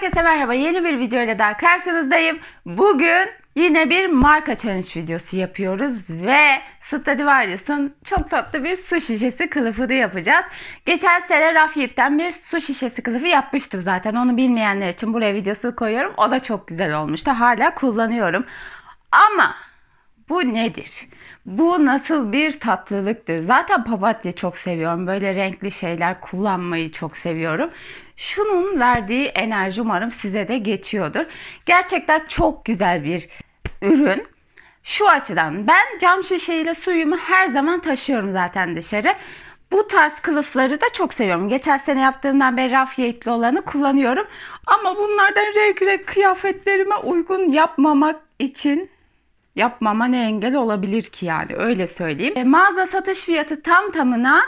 Herkese merhaba. Yeni bir video ile daha karşınızdayım. Bugün yine bir marka challenge videosu yapıyoruz ve Stradivarius'un çok tatlı bir su şişesi kılıfını yapacağız. Geçen sene Rafiyip'ten bir su şişesi kılıfı yapmıştım zaten. Onu bilmeyenler için buraya videosu koyuyorum. O da çok güzel olmuştu. Hala kullanıyorum. Ama bu nedir? Bu nasıl bir tatlılıktır? Zaten papatya çok seviyorum. Böyle renkli şeyler kullanmayı çok seviyorum. Şunun verdiği enerji umarım size de geçiyordur. Gerçekten çok güzel bir ürün. Şu açıdan ben cam şişeyle suyumu her zaman taşıyorum zaten dışarı. Bu tarz kılıfları da çok seviyorum. Geçen sene yaptığımdan beri rafya ipli olanı kullanıyorum. Ama bunlardan renk renk kıyafetlerime uygun yapmamak için yapmama ne engel olabilir ki yani öyle söyleyeyim. E, mağaza satış fiyatı tam tamına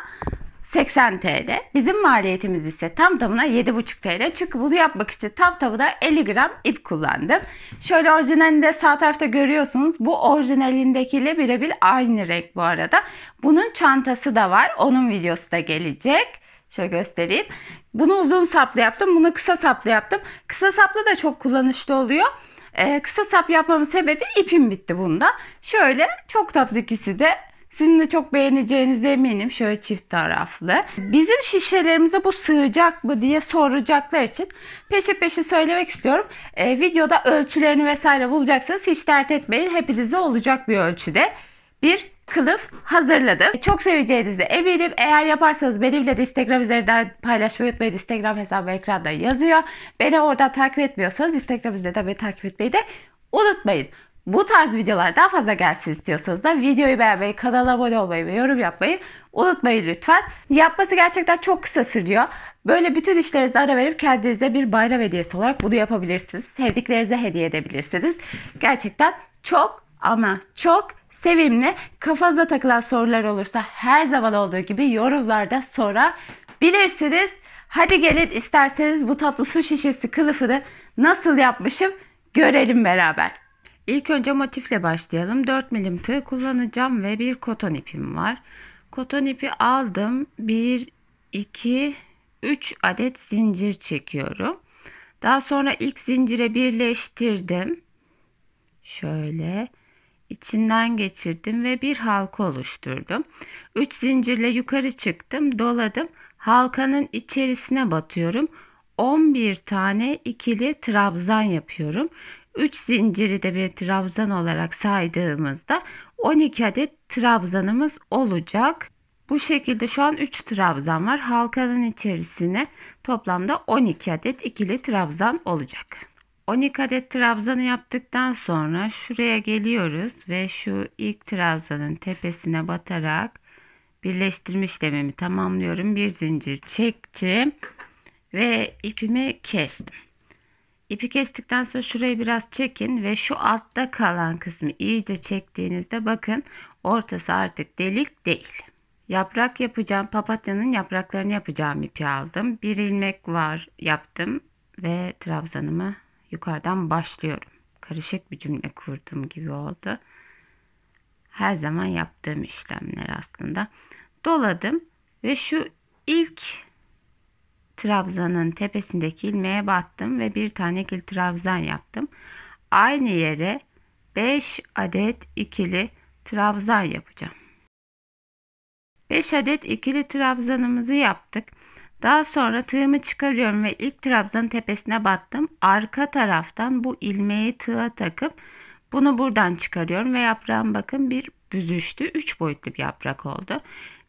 80 TL. Bizim maliyetimiz ise tam tamına 7,5 TL. Çünkü bunu yapmak için tam tamına 50 gram ip kullandım. Şöyle orijinalinde sağ tarafta görüyorsunuz. Bu orijinalindekiyle birebir aynı renk bu arada. Bunun çantası da var. Onun videosu da gelecek. Şöyle göstereyim. Bunu uzun saplı yaptım. Bunu kısa saplı yaptım. Kısa saplı da çok kullanışlı oluyor. E, kısa sap yapmamın sebebi ipim bitti bunda. Şöyle çok tatlı ikisi de sizin de çok beğeneceğinize eminim. Şöyle çift taraflı. Bizim şişelerimize bu sığacak mı diye soracaklar için peşe peşe söylemek istiyorum. E, videoda ölçülerini vesaire bulacaksınız hiç dert etmeyin. Hepinize olacak bir ölçüde bir kılıf hazırladım. Çok seveceğinizi eminim. Eğer yaparsanız benimle de Instagram üzerinden paylaşmayı unutmayın. Instagram hesabı ekranda yazıyor. Beni orada takip etmiyorsanız Instagram üzerinden beni takip etmeyi de unutmayın. Bu tarz videolar daha fazla gelsin istiyorsanız da videoyu beğenmeyi, kanala abone olmayı ve yorum yapmayı unutmayın lütfen. Yapması gerçekten çok kısa sürüyor. Böyle bütün işlerinizi ara verip kendinize bir bayram hediyesi olarak bunu yapabilirsiniz. Sevdiklerinize hediye edebilirsiniz. Gerçekten çok ama çok sevimli, kafanıza takılan sorular olursa her zaman olduğu gibi yorumlarda sorabilirsiniz. Hadi gelin isterseniz bu tatlı su şişesi kılıfını nasıl yapmışım görelim beraber. İlk önce motifle başlayalım. 4 milim tığ kullanacağım ve bir koton ipim var. Koton ipi aldım. 1, 2, 3 adet zincir çekiyorum. Daha sonra ilk zincire birleştirdim. Şöyle içinden geçirdim ve bir halka oluşturdum. Üç zincirle yukarı çıktım, doladım. Halkanın içerisine batıyorum. 11 tane ikili trabzan yapıyorum. 3 zinciri de bir trabzan olarak saydığımızda 12 adet trabzanımız olacak. Bu şekilde şu an 3 trabzan var. Halkanın içerisine toplamda 12 adet ikili trabzan olacak. 12 adet trabzanı yaptıktan sonra şuraya geliyoruz ve şu ilk trabzanın tepesine batarak birleştirme işlemimi tamamlıyorum. Bir zincir çektim ve ipimi kestim. İpi kestikten sonra şurayı biraz çekin ve şu altta kalan kısmı iyice çektiğinizde bakın ortası artık delik değil. Yaprak yapacağım papatyanın yapraklarını yapacağım ipi aldım. Bir ilmek var yaptım ve trabzanımı Yukarıdan başlıyorum. Karışık bir cümle kurduğum gibi oldu. Her zaman yaptığım işlemler aslında. Doladım ve şu ilk trabzanın tepesindeki ilmeğe battım ve bir tane gül trabzan yaptım. Aynı yere 5 adet ikili trabzan yapacağım. 5 adet ikili trabzanımızı yaptık. Daha sonra tığımı çıkarıyorum ve ilk trabzanın tepesine battım. Arka taraftan bu ilmeği tığa takıp bunu buradan çıkarıyorum ve yaprağım bakın bir büzüştü. 3 boyutlu bir yaprak oldu.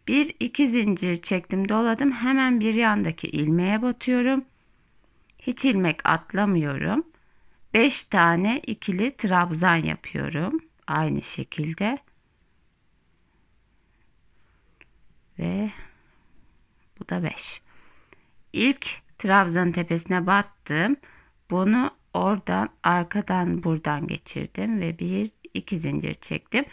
1 2 zincir çektim doladım. Hemen bir yandaki ilmeğe batıyorum. Hiç ilmek atlamıyorum. 5 tane ikili trabzan yapıyorum. Aynı şekilde. Ve bu da 5 ilk trabzan tepesine battım. Bunu oradan arkadan buradan geçirdim ve bir iki zincir çektim.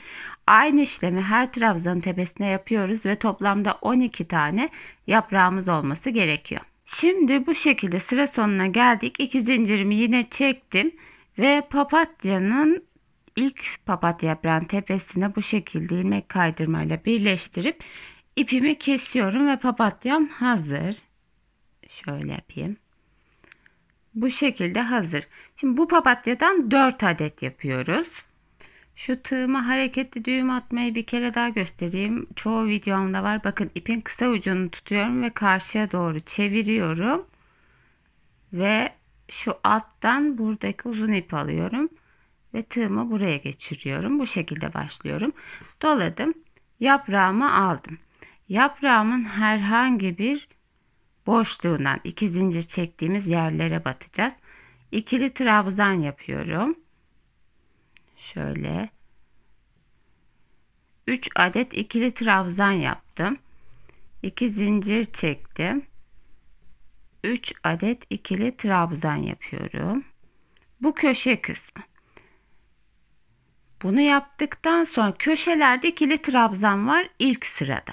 Aynı işlemi her trabzanın tepesine yapıyoruz ve toplamda 12 tane yaprağımız olması gerekiyor. Şimdi bu şekilde sıra sonuna geldik. İki zincirimi yine çektim ve papatyanın ilk papatya yaprağın tepesine bu şekilde ilmek kaydırmayla birleştirip ipimi kesiyorum ve papatyam hazır şöyle yapayım. Bu şekilde hazır. Şimdi bu papatyadan 4 adet yapıyoruz. Şu tığıma hareketli düğüm atmayı bir kere daha göstereyim. Çoğu videomda var. Bakın ipin kısa ucunu tutuyorum ve karşıya doğru çeviriyorum. Ve şu alttan buradaki uzun ip alıyorum. Ve tığımı buraya geçiriyorum. Bu şekilde başlıyorum. Doladım. Yaprağımı aldım. Yaprağımın herhangi bir boşluğundan iki zincir çektiğimiz yerlere batacağız. İkili trabzan yapıyorum. Şöyle 3 adet ikili trabzan yaptım. 2 zincir çektim. 3 adet ikili trabzan yapıyorum. Bu köşe kısmı. Bunu yaptıktan sonra köşelerde ikili trabzan var ilk sırada.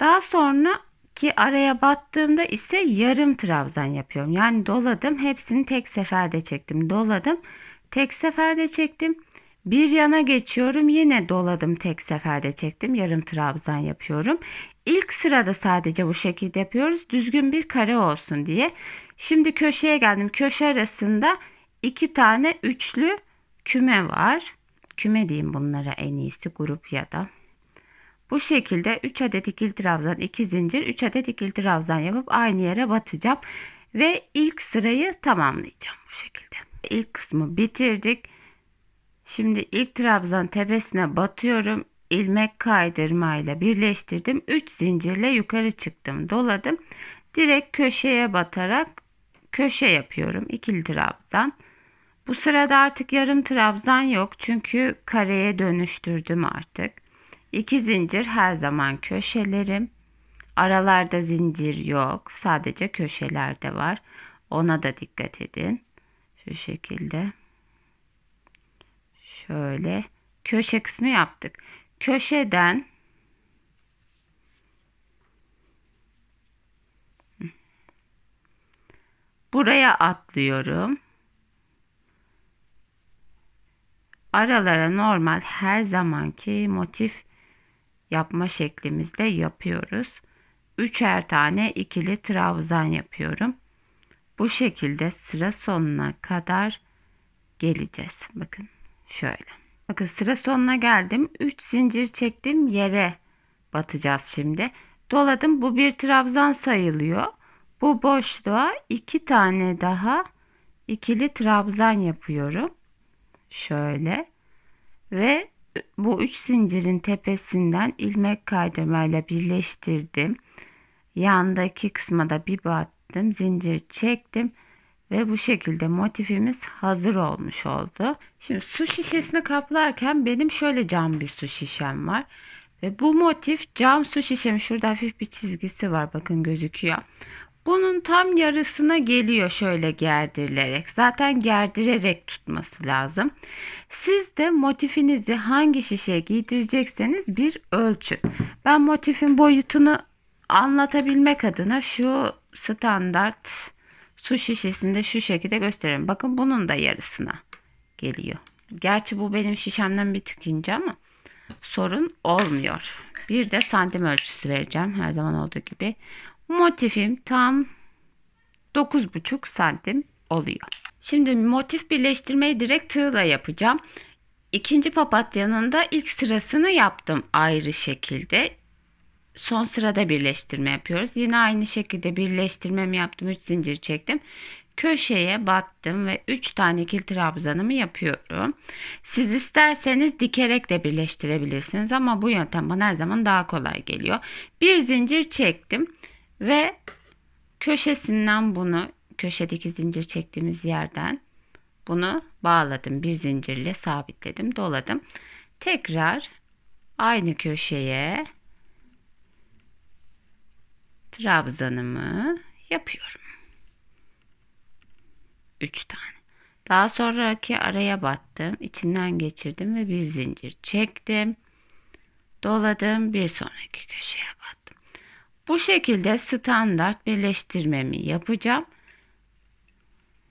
Daha sonra ki araya battığımda ise yarım trabzan yapıyorum. Yani doladım hepsini tek seferde çektim. Doladım tek seferde çektim. Bir yana geçiyorum yine doladım tek seferde çektim. Yarım trabzan yapıyorum. İlk sırada sadece bu şekilde yapıyoruz. Düzgün bir kare olsun diye. Şimdi köşeye geldim. Köşe arasında iki tane üçlü küme var. Küme diyeyim bunlara en iyisi grup ya da bu şekilde 3 adet ikili trabzan 2 zincir 3 adet ikili trabzan yapıp aynı yere batacağım. Ve ilk sırayı tamamlayacağım bu şekilde. İlk kısmı bitirdik. Şimdi ilk trabzan tepesine batıyorum. ilmek kaydırma ile birleştirdim. 3 zincirle yukarı çıktım doladım. Direkt köşeye batarak köşe yapıyorum. ikili trabzan. Bu sırada artık yarım trabzan yok. Çünkü kareye dönüştürdüm artık. İki zincir her zaman köşelerim. Aralarda zincir yok. Sadece köşelerde var. Ona da dikkat edin. Şu şekilde. Şöyle köşe kısmı yaptık. Köşeden buraya atlıyorum. Aralara normal her zamanki motif yapma şeklimizde yapıyoruz. Üçer tane ikili trabzan yapıyorum. Bu şekilde sıra sonuna kadar geleceğiz. Bakın şöyle. Bakın sıra sonuna geldim. 3 zincir çektim yere batacağız şimdi. Doladım. Bu bir trabzan sayılıyor. Bu boşluğa 2 tane daha ikili trabzan yapıyorum. Şöyle ve bu üç zincirin tepesinden ilmek kaydırmayla birleştirdim. Yandaki kısma da bir battım. Zincir çektim. Ve bu şekilde motifimiz hazır olmuş oldu. Şimdi su şişesini kaplarken benim şöyle cam bir su şişem var. Ve bu motif cam su şişemi şurada hafif bir çizgisi var bakın gözüküyor. Bunun tam yarısına geliyor şöyle gerdirilerek. Zaten gerdirerek tutması lazım. Siz de motifinizi hangi şişeye giydirecekseniz bir ölçün. Ben motifin boyutunu anlatabilmek adına şu standart su şişesinde şu şekilde gösteriyorum. Bakın bunun da yarısına geliyor. Gerçi bu benim şişemden bir tık ince ama sorun olmuyor. Bir de santim ölçüsü vereceğim. Her zaman olduğu gibi Motifim tam 9,5 santim oluyor. Şimdi motif birleştirmeyi direkt tığla yapacağım. İkinci papatyanın da ilk sırasını yaptım ayrı şekilde. Son sırada birleştirme yapıyoruz. Yine aynı şekilde birleştirmemi yaptım. 3 zincir çektim. Köşeye battım ve 3 tane kil trabzanımı yapıyorum. Siz isterseniz dikerek de birleştirebilirsiniz ama bu yöntem bana her zaman daha kolay geliyor. Bir zincir çektim. Ve köşesinden bunu köşedeki zincir çektiğimiz yerden bunu bağladım. Bir zincirle sabitledim, doladım. Tekrar aynı köşeye trabzanımı yapıyorum. 3 tane. Daha sonraki araya battım, içinden geçirdim ve bir zincir çektim. Doladım, bir sonraki köşeye battım. Bu şekilde standart birleştirmemi yapacağım.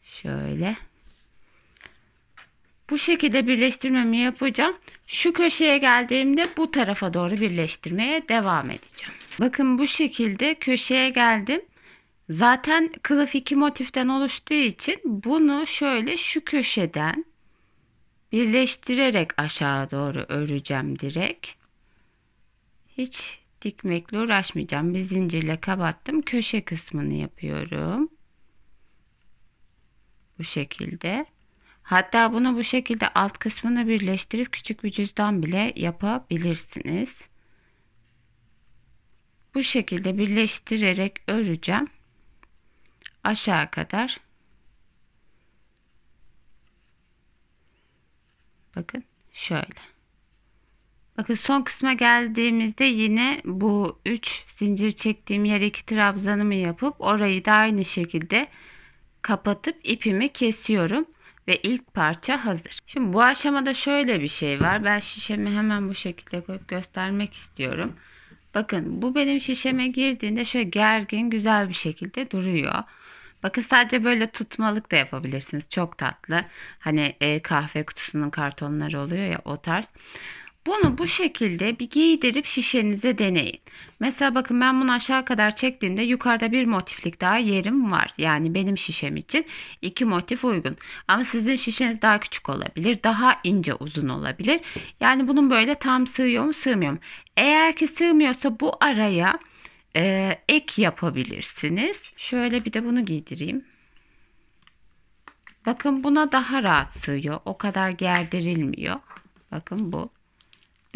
Şöyle. Bu şekilde birleştirmemi yapacağım. Şu köşeye geldiğimde bu tarafa doğru birleştirmeye devam edeceğim. Bakın bu şekilde köşeye geldim. Zaten kılıf iki motiften oluştuğu için bunu şöyle şu köşeden birleştirerek aşağı doğru öreceğim direkt. Hiç dikmekle uğraşmayacağım. Bir zincirle kapattım. Köşe kısmını yapıyorum. Bu şekilde. Hatta bunu bu şekilde alt kısmını birleştirip küçük bir cüzdan bile yapabilirsiniz. Bu şekilde birleştirerek öreceğim. Aşağı kadar. Bakın şöyle. Bakın son kısma geldiğimizde yine bu 3 zincir çektiğim yere iki trabzanımı yapıp orayı da aynı şekilde kapatıp ipimi kesiyorum ve ilk parça hazır. Şimdi bu aşamada şöyle bir şey var. Ben şişemi hemen bu şekilde koyup göstermek istiyorum. Bakın bu benim şişeme girdiğinde şöyle gergin güzel bir şekilde duruyor. Bakın sadece böyle tutmalık da yapabilirsiniz. Çok tatlı. Hani e, kahve kutusunun kartonları oluyor ya o tarz. Bunu bu şekilde bir giydirip şişenize deneyin. Mesela bakın ben bunu aşağı kadar çektiğimde yukarıda bir motiflik daha yerim var. Yani benim şişem için iki motif uygun. Ama sizin şişeniz daha küçük olabilir. Daha ince uzun olabilir. Yani bunun böyle tam sığıyor mu sığmıyor mu? Eğer ki sığmıyorsa bu araya e, ek yapabilirsiniz. Şöyle bir de bunu giydireyim. Bakın buna daha rahat sığıyor. O kadar gerdirilmiyor. Bakın bu.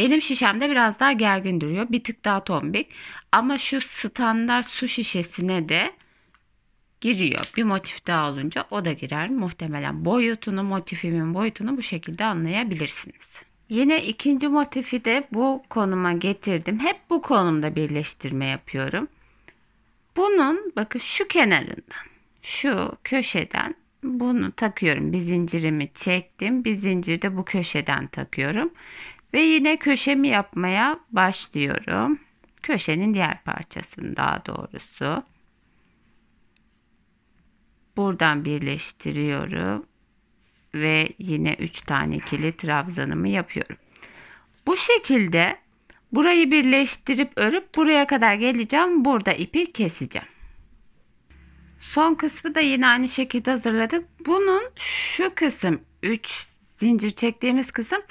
Benim şişemde biraz daha gergin duruyor. Bir tık daha tombik. Ama şu standart su şişesine de giriyor. Bir motif daha olunca o da girer. Muhtemelen boyutunu, motifimin boyutunu bu şekilde anlayabilirsiniz. Yine ikinci motifi de bu konuma getirdim. Hep bu konumda birleştirme yapıyorum. Bunun bakın şu kenarından, şu köşeden bunu takıyorum. Bir zincirimi çektim. Bir zincirde bu köşeden takıyorum. Ve yine köşemi yapmaya başlıyorum. Köşenin diğer parçasını daha doğrusu. Buradan birleştiriyorum. Ve yine 3 tane kilit trabzanımı yapıyorum. Bu şekilde burayı birleştirip örüp buraya kadar geleceğim. Burada ipi keseceğim. Son kısmı da yine aynı şekilde hazırladık. Bunun şu kısım 3 zincir çektiğimiz kısım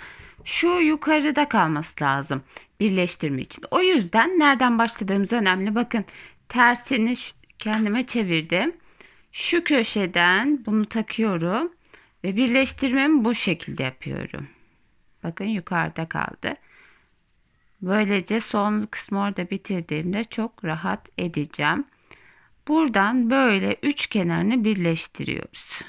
şu yukarıda kalması lazım birleştirme için. O yüzden nereden başladığımız önemli. Bakın tersini kendime çevirdim. Şu köşeden bunu takıyorum ve birleştirmemi bu şekilde yapıyorum. Bakın yukarıda kaldı. Böylece son kısmı orada bitirdiğimde çok rahat edeceğim. Buradan böyle üç kenarını birleştiriyoruz.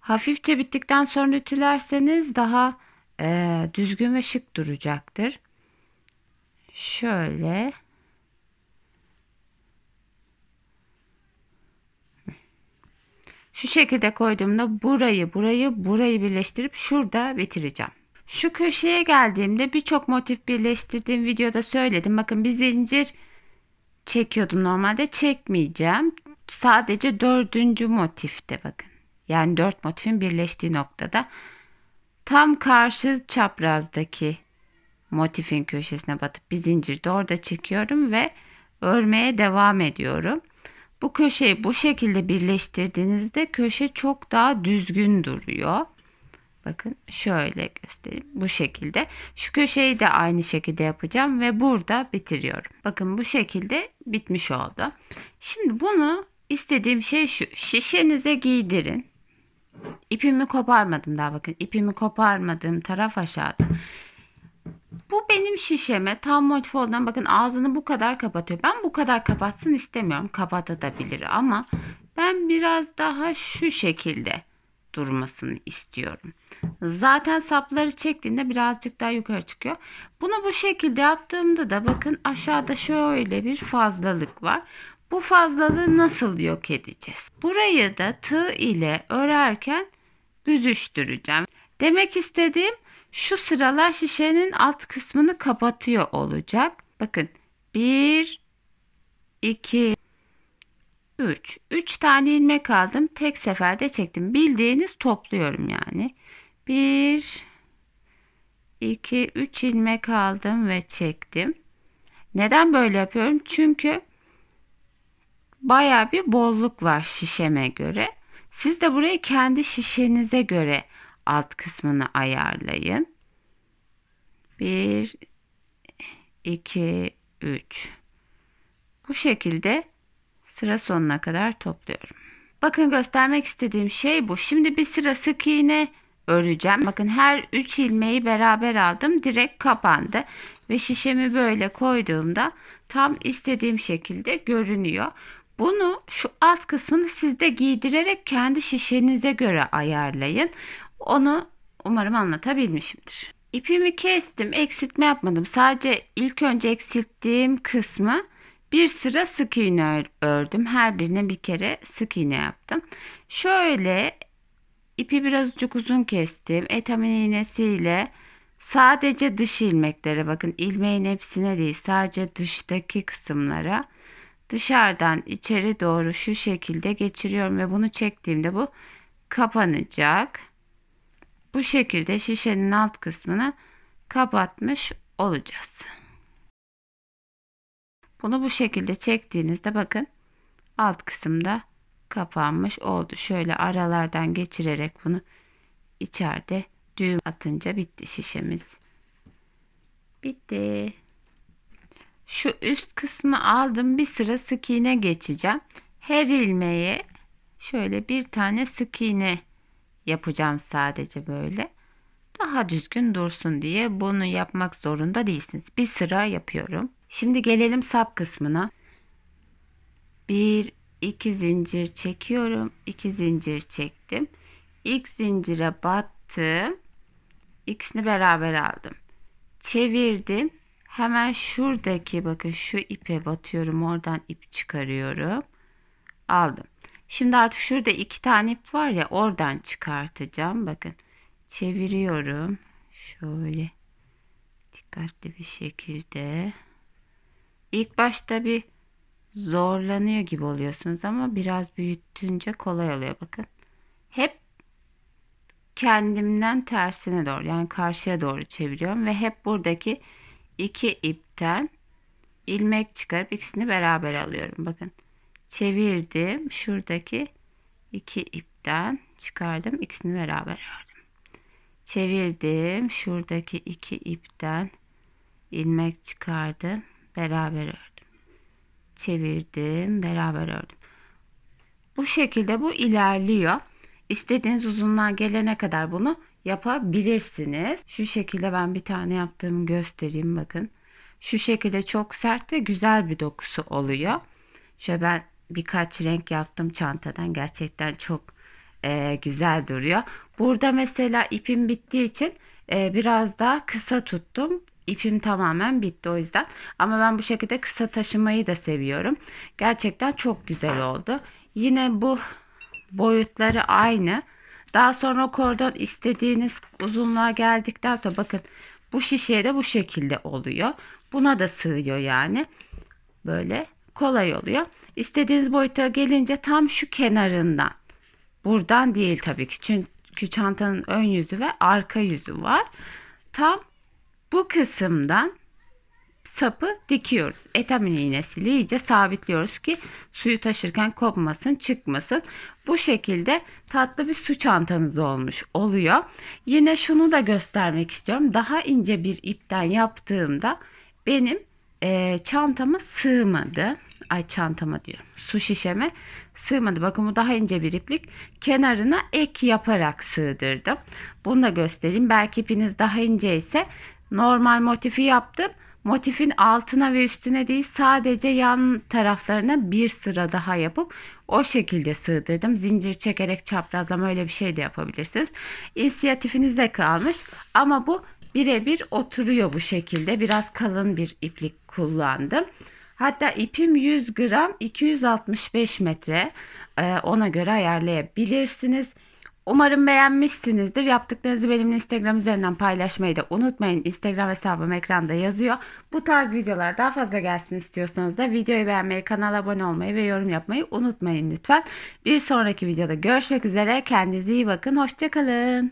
Hafifçe bittikten sonra ütülerseniz daha e, düzgün ve şık duracaktır. Şöyle şu şekilde koyduğumda burayı burayı burayı birleştirip şurada bitireceğim. Şu köşeye geldiğimde birçok motif birleştirdiğim videoda söyledim. Bakın bir zincir çekiyordum normalde çekmeyeceğim. Sadece dördüncü motifte bakın. Yani dört motifin birleştiği noktada Tam karşı çaprazdaki motifin köşesine batıp bir zincir de orada çekiyorum ve örmeye devam ediyorum. Bu köşeyi bu şekilde birleştirdiğinizde köşe çok daha düzgün duruyor. Bakın şöyle göstereyim. Bu şekilde. Şu köşeyi de aynı şekilde yapacağım ve burada bitiriyorum. Bakın bu şekilde bitmiş oldu. Şimdi bunu istediğim şey şu. Şişenize giydirin. İpimi koparmadım daha bakın. İpimi koparmadığım taraf aşağıda. Bu benim şişeme tam moçfoldan bakın ağzını bu kadar kapatıyor. Ben bu kadar kapatsın istemiyorum. Kapatabilir ama ben biraz daha şu şekilde durmasını istiyorum. Zaten sapları çektiğinde birazcık daha yukarı çıkıyor. Bunu bu şekilde yaptığımda da bakın aşağıda şöyle bir fazlalık var. Bu fazlalığı nasıl yok edeceğiz? Burayı da tığ ile örerken büzüştüreceğim. Demek istediğim şu sıralar şişenin alt kısmını kapatıyor olacak. Bakın 1 2 3 3 tane ilmek aldım. Tek seferde çektim. Bildiğiniz topluyorum yani. 1 2 3 ilmek aldım ve çektim. Neden böyle yapıyorum? Çünkü baya bir bolluk var şişeme göre. Siz de burayı kendi şişenize göre alt kısmını ayarlayın. 1 2 3 Bu şekilde sıra sonuna kadar topluyorum. Bakın göstermek istediğim şey bu. Şimdi bir sıra sık iğne öreceğim. Bakın her 3 ilmeği beraber aldım. Direkt kapandı. Ve şişemi böyle koyduğumda tam istediğim şekilde görünüyor. Bunu şu alt kısmını sizde giydirerek kendi şişenize göre ayarlayın. Onu umarım anlatabilmişimdir. İpimi kestim, eksiltme yapmadım. Sadece ilk önce eksilttiğim kısmı bir sıra sık iğne ördüm. Her birine bir kere sık iğne yaptım. Şöyle ipi birazcık uzun kestim. Etamin iğnesiyle sadece dış ilmeklere bakın. ilmeğin hepsine değil sadece dıştaki kısımlara dışarıdan içeri doğru şu şekilde geçiriyorum ve bunu çektiğimde bu kapanacak. Bu şekilde şişenin alt kısmını kapatmış olacağız. Bunu bu şekilde çektiğinizde bakın alt kısımda kapanmış oldu. Şöyle aralardan geçirerek bunu içeride düğüm atınca bitti şişemiz. Bitti. Şu üst kısmı aldım. Bir sıra sık iğne geçeceğim. Her ilmeği şöyle bir tane sık iğne yapacağım sadece böyle. Daha düzgün dursun diye bunu yapmak zorunda değilsiniz. Bir sıra yapıyorum. Şimdi gelelim sap kısmına. Bir iki zincir çekiyorum. 2 zincir çektim. İlk zincire battım. İkisini beraber aldım. Çevirdim Hemen şuradaki bakın şu ipe batıyorum. Oradan ip çıkarıyorum. Aldım. Şimdi artık şurada iki tane ip var ya oradan çıkartacağım. Bakın çeviriyorum. Şöyle dikkatli bir şekilde. İlk başta bir zorlanıyor gibi oluyorsunuz ama biraz büyütünce kolay oluyor. Bakın hep kendimden tersine doğru yani karşıya doğru çeviriyorum ve hep buradaki 2 ipten ilmek çıkarıp ikisini beraber alıyorum. Bakın çevirdim. Şuradaki 2 ipten çıkardım. ikisini beraber ördüm. Çevirdim. Şuradaki 2 ipten ilmek çıkardım. Beraber ördüm. Çevirdim. Beraber ördüm. Bu şekilde bu ilerliyor. İstediğiniz uzunluğa gelene kadar bunu yapabilirsiniz. Şu şekilde ben bir tane yaptığımı göstereyim bakın. Şu şekilde çok sert ve güzel bir dokusu oluyor. Şöyle ben birkaç renk yaptım çantadan. Gerçekten çok e, güzel duruyor. Burada mesela ipim bittiği için e, biraz daha kısa tuttum. İpim tamamen bitti o yüzden. Ama ben bu şekilde kısa taşımayı da seviyorum. Gerçekten çok güzel oldu. Yine bu boyutları aynı. Daha sonra kordon istediğiniz uzunluğa geldikten sonra bakın bu şişe de bu şekilde oluyor. Buna da sığıyor yani. Böyle kolay oluyor. İstediğiniz boyuta gelince tam şu kenarından. Buradan değil tabii ki. Çünkü çantanın ön yüzü ve arka yüzü var. Tam bu kısımdan sapı dikiyoruz. Etamin iğnesiyle iyice sabitliyoruz ki suyu taşırken kopmasın, çıkmasın. Bu şekilde tatlı bir su çantanız olmuş oluyor. Yine şunu da göstermek istiyorum. Daha ince bir ipten yaptığımda benim e, çantama sığmadı. Ay çantama diyorum. Su şişeme sığmadı. Bakın bu daha ince bir iplik. Kenarına ek yaparak sığdırdım. Bunu da göstereyim. Belki ipiniz daha ince ise normal motifi yaptım motifin altına ve üstüne değil sadece yan taraflarına bir sıra daha yapıp o şekilde sığdırdım. Zincir çekerek çaprazlama öyle bir şey de yapabilirsiniz. İnisiyatifinize kalmış ama bu birebir oturuyor bu şekilde. Biraz kalın bir iplik kullandım. Hatta ipim 100 gram 265 metre e, ona göre ayarlayabilirsiniz. Umarım beğenmişsinizdir. Yaptıklarınızı benimle Instagram üzerinden paylaşmayı da unutmayın. Instagram hesabım ekranda yazıyor. Bu tarz videolar daha fazla gelsin istiyorsanız da videoyu beğenmeyi, kanala abone olmayı ve yorum yapmayı unutmayın lütfen. Bir sonraki videoda görüşmek üzere. Kendinize iyi bakın. Hoşçakalın.